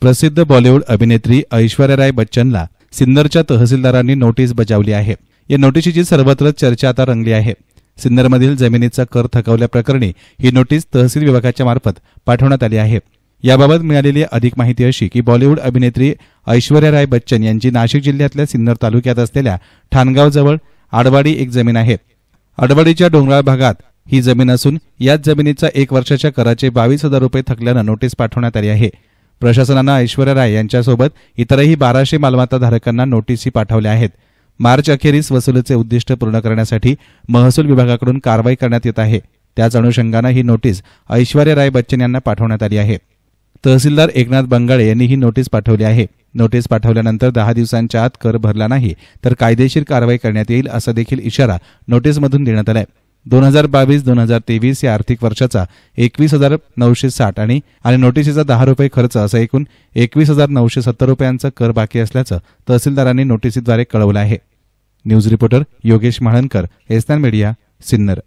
प्रसिद्ध बॉलिवूड अभिनेत्री ऐश्वर्या राय बच्चनला सिन्नरच्या तहसीलदारांनी नोटीस बजावली आहे या नोटीशीची सर्वत्र चर्चा आता रंगली आहे सिन्नरमधील जमिनीचा कर थकवल्याप्रकरणी ही नोटीस तहसील विभागाच्या मार्फत पाठवण्यात आली आहे याबाबत मिळालेली अधिक माहिती अशी की बॉलिवूड अभिनेत्री ऐश्वर्या राय बच्चन यांची नाशिक जिल्ह्यातल्या सिन्नर तालुक्यात असलेल्या ठाणगावजवळ आडवाडी एक जमीन आहे आडवाडीच्या डोंगराळ भागात ही जमीन असून याच जमिनीचा एक वर्षाच्या कराचे बावीस हजार रुपये थकल्यानं नोटीस पाठवण्यात आली आहे प्रशासनानं ऐश्वर्या राय यांच्यासोबत इतरही बाराशे मालमत्ताधारकांना नोटीसही पाठवल्या आहेत मार्च अखेरीस वसुलीचे उद्दिष्ट पूर्ण करण्यासाठी महसूल विभागाकडून कारवाई करण्यात येत आहे त्याच अनुषंगानं ही नोटीस ऐश्वर्या राय बच्चन यांना पाठवण्यात आली आहे तहसीलदार एकनाथ बंगाळे यांनी ही नोटीस पाठवली आहे नोटीस पाठवल्यानंतर दहा दिवसांच्या आत कर भरला नाही तर कायदेशीर कारवाई करण्यात येईल असा देखील इशारा नोटीसमधून देण्यात आला आहे दोन हजार बावीस दोन हजार तेवीस या आर्थिक वर्षाचा एकवीस हजार नऊशे साठ आणि आणि नोटिसीचा दहा रुपये खर्च असा एकूण एकवीस हजार नऊशे सत्तर रुपयांचा कर बाकी असल्याचं तहसीलदारांनी नोटिसीद्वारे कळवलं आहे न्यूज रिपोर्टर योगेश म्हाळणकर एसनान मीडिया सिन्नर